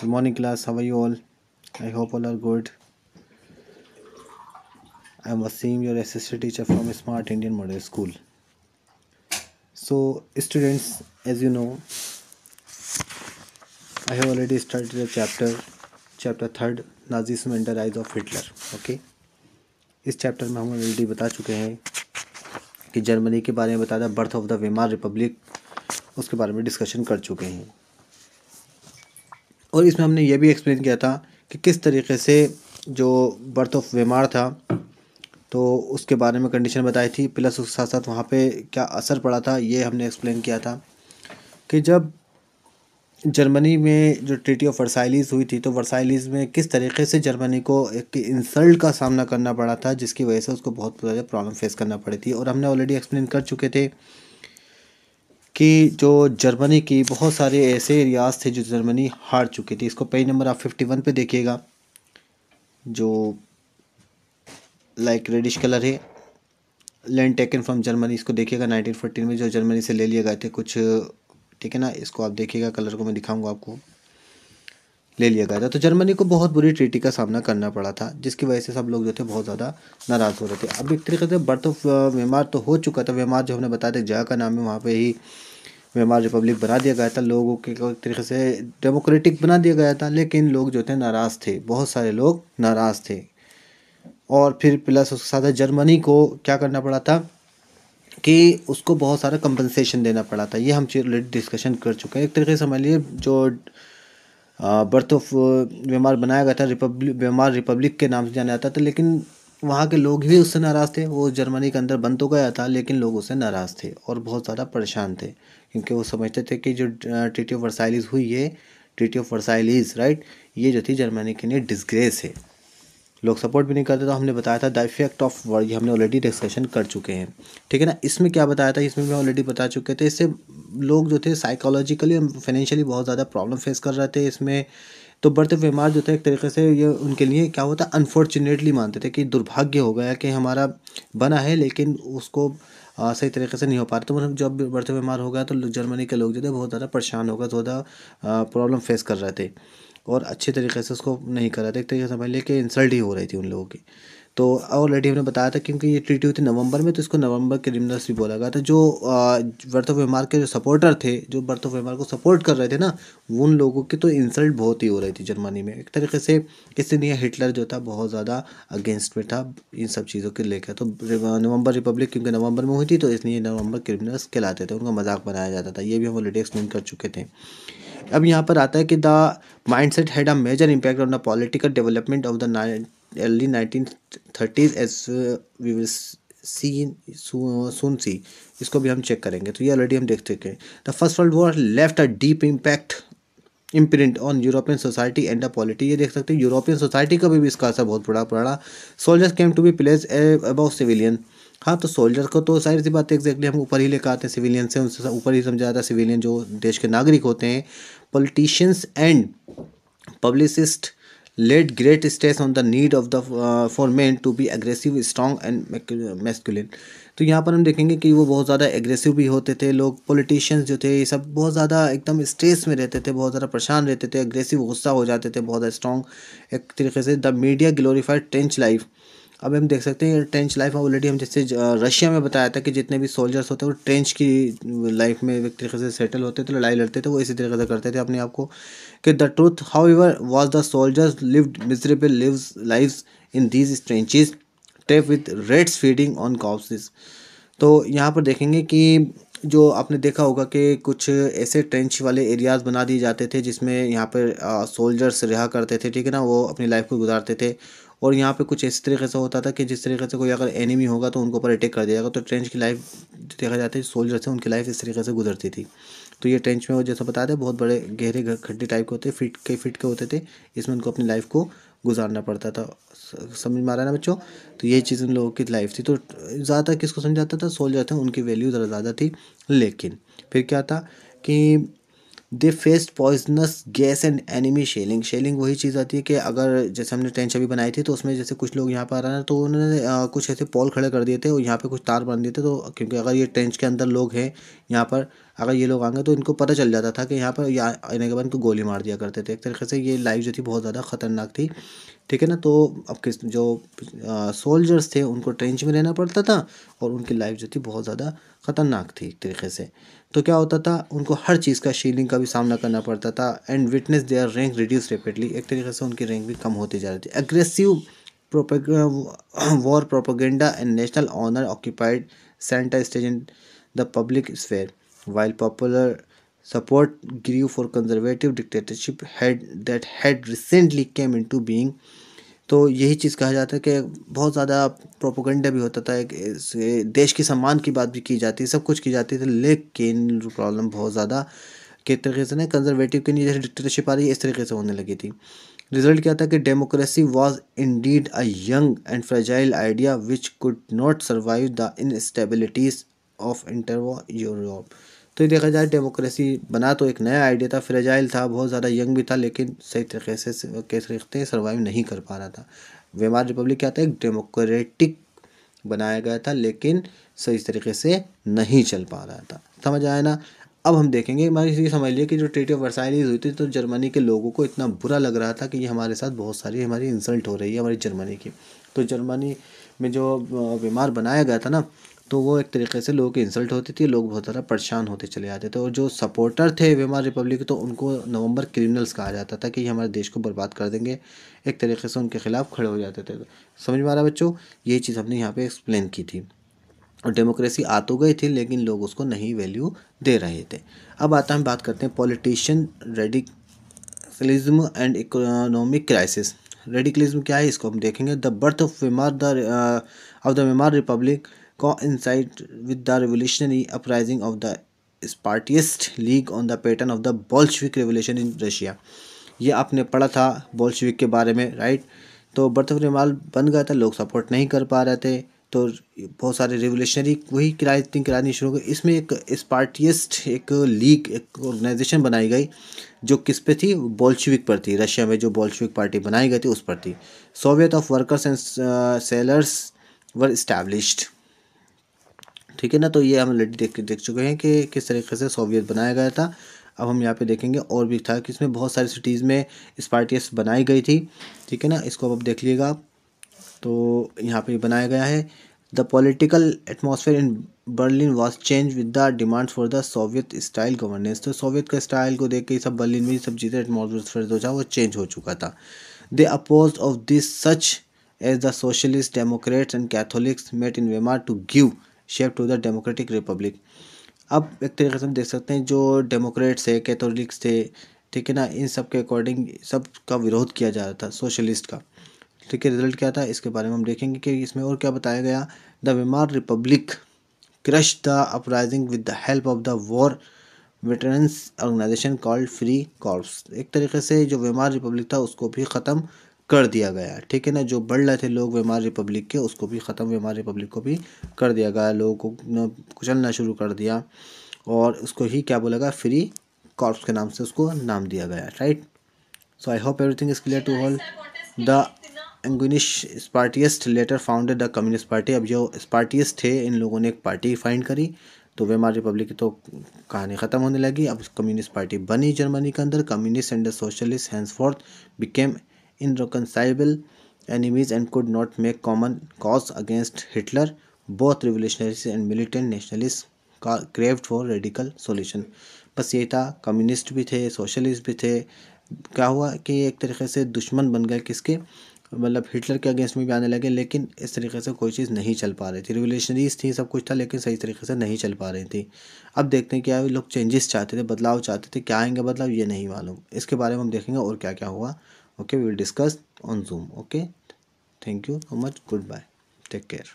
good morning class how are you all i hope all are good i am Wasim, your assistant teacher from smart indian model school so students as you know i have already started the chapter chapter third Nazism under eyes of Hitler okay इस chapter में हम already बता चुके हैं कि Germany के बारे में बताया birth of the Weimar Republic उसके बारे में डिस्कशन कर चुके हैं और इसमें हमने ये भी एक्सप्लेन किया था कि किस तरीके से जो बर्थ ऑफ बीमार था तो उसके बारे में कंडीशन बताई थी प्लस उसके साथ साथ वहाँ पे क्या असर पड़ा था ये हमने एक्सप्लेन किया था कि जब जर्मनी में जो ट्रीटी ऑफ वर्साइलीज़ हुई थी तो वर्साइलीज़ में किस तरीके से जर्मनी को एक इंसल्ट का सामना करना पड़ा था जिसकी वजह से उसको बहुत ज़्यादा प्रॉब्लम फेस करना पड़ी थी और हमने ऑलरेडी एक्सप्लेन कर चुके थे कि जो जर्मनी की बहुत सारे ऐसे एरियाज थे जो जर्मनी हार चुकी थी इसको पेज नंबर आप फिफ्टी वन पर देखिएगा जो लाइक रेडिश कलर है लैंड टेकन फ्रॉम जर्मनी इसको देखिएगा नाइनटीन फोर्टीन में जो जर्मनी से ले लिए गए थे कुछ ठीक है ना इसको आप देखिएगा कलर को मैं दिखाऊंगा आपको ले लिया गया था तो जर्मनी को बहुत बुरी ट्रीटी का सामना करना पड़ा था जिसकी वजह से सब लोग जो थे बहुत ज़्यादा नाराज़ हो रहे थे अब एक तरीके से बर्थ ऑफ व्यमार तो हो चुका था व्यमार जो हमने बताया था जगह का नाम है वहाँ पर ही म्यांमार रिपब्लिक बना दिया गया था लोगों के एक तरीके से डेमोक्रेटिक बना दिया गया था लेकिन लोग जो थे नाराज़ थे बहुत सारे लोग नाराज़ थे और फिर प्लस उसके साथ जर्मनी को क्या करना पड़ा था कि उसको बहुत सारा कंपनसेशन देना पड़ा था ये हम रिलेटेड डिस्कशन कर चुके हैं एक तरीके से समझ लिए जो बर्थ ऑफ व्यमार बनाया गया था रिपब्लिक व्यमार रिपब्लिक के नाम से जाना जाता था लेकिन वहाँ के लोग भी उससे नाराज़ थे वो जर्मनी के अंदर बन तो गया था लेकिन लोग उससे नाराज़ थे और बहुत ज़्यादा परेशान थे क्योंकि वो समझते थे कि जो ट्रीटी ऑफ वर्साइलिस हुई है ट्रीटी ऑफ वर्साइलिस राइट ये जो थी जर्मनी के लिए डिसग्रेस है लोग सपोर्ट भी नहीं करते तो हमने बताया था द इफेक्ट ऑफ वर्ड ये हमने ऑलरेडी डिस्कशन कर चुके हैं ठीक है ना इसमें क्या बताया था इसमें भी ऑलरेडी बता चुके थे इससे लोग जो थे साइकोलॉजिकली फाइनेंशियली बहुत ज़्यादा प्रॉब्लम फेस कर रहे थे इसमें तो बर्थ ऑफ बीमार जो था एक तरीके से ये उनके लिए क्या होता अनफॉर्चुनेटली मानते थे कि दुर्भाग्य हो गया कि हमारा बना है लेकिन उसको आ, सही तरीके से नहीं हो पा रहा तो मतलब जब बर्थ ऑफ बीमार हो गया तो जर्मनी के लोग जो थे बहुत ज़्यादा परेशान हो गए ज़्यादा प्रॉब्लम फेस कर रहे थे और अच्छे तरीके से उसको नहीं कर रहे थे एक तरीके से समझ लिया कि इंसल्ट ही हो रही थी उन लोगों की तो ऑलरेडी हमने बताया था क्योंकि ये ट्रीटी हुई थी नवंबर में तो इसको नवंबर क्रिमिनल्स भी बोला गया था जो बर्थ ऑफ व्यमार के जो सपोर्टर थे जो बर्थ ऑफ व्यमार को सपोर्ट कर रहे थे ना उन लोगों की तो इंसल्ट बहुत ही हो रही थी जर्मनी में एक तरीके से इसलिए हिटलर जो था बहुत ज़्यादा अगेंस्ट में था इन सब चीज़ों के लेकर तो नवंबर रिपब्लिक क्योंकि नवंबर में हुई थी तो इसलिए नवंबर क्रिमिनल्स कहलाते थे उनका मजाक बनाया जाता था ये भी हम ऑलरेडी एक्सप्लेन कर चुके थे अब यहाँ पर आता है कि the mindset had a major impact on the political development of the early 1930s as uh, we will see uh, soon see इसको भी हम चेक करेंगे तो ये ऑलरेडी हम देख चुके हैं the First World War left a deep impact imprint on European society and a polity ये देख सकते हैं यूरोपियन सोसाइटी का भी, इसका असर बहुत बड़ा पड़ा soldiers came to be placed above civilian हाँ तो सोल्जर को तो सारी सी बात एग्जैक्टली हम ऊपर ही लेकर आते हैं सिविलियन से उनसे ऊपर ही समझा जाता है सिविलियन जो देश के नागरिक होते हैं politicians and publicists laid great stress on the need of the for man to be aggressive strong and masculine तो यहाँ पर हम देखेंगे कि वो बहुत ज़्यादा एग्रेसिव भी होते थे लोग पॉलिटिशियंस जो थे ये सब बहुत ज़्यादा एकदम स्ट्रेस में रहते थे बहुत ज़्यादा परेशान रहते थे एग्रेसिव गुस्सा हो जाते थे बहुत स्ट्रॉन्ग एक तरीके से the media glorified trench life अब हम देख सकते हैं ट्रेंच लाइफ ऑलरेडी हम जैसे रशिया में बताया था कि जितने भी सोल्जर्स होते हैं वो ट्रेंच की लाइफ में एक तरीके से सेटल होते थे लड़ाई लड़ते थे वो इसी तरीके से करते थे अपने आप को कि the truth however was the soldiers lived miserable live life in these trenches trapped with rats feeding on corpses तो यहाँ पर देखेंगे कि जो आपने देखा होगा कि कुछ ऐसे ट्रेंच वाले एरियाज़ बना दिए जाते थे जिसमें यहाँ पर सोल्जर्स रहा करते थे ठीक है ना वो अपनी लाइफ को गुजारते थे और यहाँ पे कुछ इस तरीके से होता था कि जिस तरीके से कोई अगर एनिमी होगा तो उनके ऊपर अटैक कर जाएगा तो ट्रेंच की लाइफ देखा जाता है सोल्जर से उनकी लाइफ इस तरीके से गुजरती थी तो ये ट्रेंच में वो जैसा बता दें बहुत बड़े गहरे खड्डे टाइप के होते फिट के फिट के होते थे इसमें उनको अपनी लाइफ को गुजारना पड़ता था समझ में आ रहा है ना बच्चों तो ये चीज़ उन लोगों की लाइफ थी तो ज़्यादा किसको जाता था सोल्जर थे उनकी वैल्यू ज़रा ज़्यादा थी लेकिन फिर क्या था कि they faced poisonous gas and enemy shelling shelling वही चीज़ आती है कि अगर जैसे हमने टेंट छवि बनाई थी तो उसमें जैसे कुछ लोग यहाँ पर आ रहे हैं तो उन्होंने कुछ ऐसे पोल खड़े कर दिए थे और यहाँ पे कुछ तार बन दिए थे तो क्योंकि अगर ये टेंच के अंदर लोग हैं यहाँ पर अगर ये लोग आएंगे तो इनको पता चल जाता था कि यहाँ पर आने के बाद इनको गोली मार दिया करते थे एक तरीके से ये लाइफ जो थी बहुत ज़्यादा खतरनाक थी ठीक है ना तो अब किस जो सोल्जर्स थे उनको ट्रेंच में रहना पड़ता था और उनकी लाइफ जो थी बहुत ज़्यादा ख़तरनाक थी एक तरीके से तो क्या होता था उनको हर चीज़ का शीलिंग का भी सामना करना पड़ता था and witness their ranks reduce rapidly एक तरीके से उनकी रैंक भी कम होती जा रही थी aggressive war propaganda and national honour occupied centre stage in the public sphere while popular support grew for conservative dictatorship had that had recently came into being तो यही चीज़ कहा जाता है कि बहुत ज़्यादा प्रोपोगंडा भी होता था एक देश के सम्मान की बात भी की जाती है सब कुछ की जाती थी लेकिन प्रॉब्लम बहुत ज़्यादा के तरीके से ना कंजर्वेटिव के लिए जैसे डिक्टेटरशिप आ रही है इस तरीके से होने लगी थी रिजल्ट क्या था कि democracy was indeed a young and fragile idea which could not survive the instabilities of interwar Europe तो ये देखा जाए डेमोक्रेसी बना तो एक नया आइडिया था फ्रेजाइल था बहुत ज़्यादा यंग भी था लेकिन सही तरीके से के तरीके सर्वाइव नहीं कर पा रहा था वेमार रिपब्लिक क्या था एक डेमोक्रेटिक बनाया गया था लेकिन सही तरीके से नहीं चल पा रहा था समझ आया ना अब हम देखेंगे हमारी ये समझ लिए कि जो ट्रीटी ऑफ वर्साइलीज हुई थी तो जर्मनी के लोगों को इतना बुरा लग रहा था कि ये हमारे साथ बहुत सारी हमारी इंसल्ट हो रही है हमारी जर्मनी की तो जर्मनी में जो बीमार बनाया गया था ना तो वो एक तरीके से लोगों की इंसल्ट होती थी लोग बहुत ज़्यादा परेशान होते चले जाते थे और जो सपोर्टर थे वेमार रिपब्लिक तो उनको नवंबर क्रिमिनल्स कहा जाता था कि ये हमारे देश को बर्बाद कर देंगे एक तरीके से उनके ख़िलाफ़ खड़े हो जाते थे समझ में आ रहा बच्चों ये चीज़ हमने यहाँ पर एक्सप्लेन की थी और डेमोक्रेसी आ तो गई थी लेकिन लोग उसको नहीं वैल्यू दे रहे थे अब आता हम बात करते हैं politician radicalism and economic crisis radicalism क्या है इसको हम देखेंगे the birth of Weimar the of the Weimar Republic coincide with the revolutionary uprising of the Spartacist league on the pattern of the Bolshevik Revolution in Russia ये आपने पढ़ा था Bolshevik के बारे में राइट तो बर्थ ऑफ रिमाल बन गया था लोग सपोर्ट नहीं कर पा रहे थे तो बहुत सारे रिवोल्यूशनरी वही किराए थिंग करानी शुरू हो गई इसमें एक स्पार्टियस्ट एक लीग एक ऑर्गेनाइजेशन बनाई गई जो किस पे थी बॉल्शविक पर थी रशिया में जो बॉल्शविक पार्टी बनाई गई थी उस पर थी Soviet of workers and sailors were established ठीक है ना तो ये हम ऑलरेडी देख देख चुके हैं कि किस तरीके से सोवियत बनाया गया था अब हम यहाँ पे देखेंगे और भी था कि इसमें बहुत सारी सिटीज़ में स्पार्टियस बनाई गई थी ठीक है ना इसको अब देख लीजिएगा तो यहाँ पे बनाया गया है the political atmosphere in Berlin was change with the demand for the Soviet style governance तो सोवियत का स्टाइल को देख के सब बर्लिन में सब चीज़ें एटमोसफेयर जो था वो चेंज हो चुका था they oppose of this such as the Social Democrats and Catholics met in Weimar to give shape to the Democratic Republic अब एक तरीके से हम देख सकते हैं जो डेमोक्रेट्स है कैथोलिक्स थे ठीक है ना इन सब के अकॉर्डिंग सब का विरोध किया जा रहा था सोशलिस्ट का ठीक है रिजल्ट क्या था इसके बारे में हम देखेंगे कि इसमें और क्या बताया गया the Weimar Republic crush the uprising with the help of the war veterans organisation called Free Corps एक तरीके से जो विमार रिपब्लिक था उसको भी ख़त्म कर दिया गया ठीक है ना जो बढ़ रहे थे लोग वेमार रिपब्लिक के उसको भी ख़त्म वेमार रिपब्लिक को भी कर दिया गया लोगों को कुचलना शुरू कर दिया और उसको ही क्या बोला गया फ्री कॉर्प्स के नाम से उसको नाम दिया गया right so I hope everything is clear to all the एंगश Spartacist later founded the Communist Party अब जो स्पार्टियस्ट थे इन लोगों ने एक पार्टी फाइंड करी तो वेमार रिपब्लिक की तो कहानी ख़त्म होने लगी अब कम्युनिस्ट पार्टी बनी जर्मनी के अंदर communist and socialist henceforth became irreconcilable enemies and could not make common cause against Hitler. Both revolutionaries and militant nationalists craved for radical solution बस ये था कम्युनिस्ट भी थे सोशलिस्ट भी थे क्या हुआ कि एक तरीके से दुश्मन बन गए किसके मतलब हिटलर के अगेंस्ट में भी आने लगे लेकिन इस तरीके से कोई चीज़ नहीं चल पा रही थी रिवोल्यूशनरीज थी सब कुछ था लेकिन सही तरीके से नहीं चल पा रही थी अब देखते हैं क्या लोग चेंजेस चाहते थे बदलाव चाहते थे क्या आएंगे बदलाव ये नहीं मालूम इसके बारे में हम देखेंगे और क्या क्या हुआ okay we will discuss on zoom okay thank you so much goodbye take care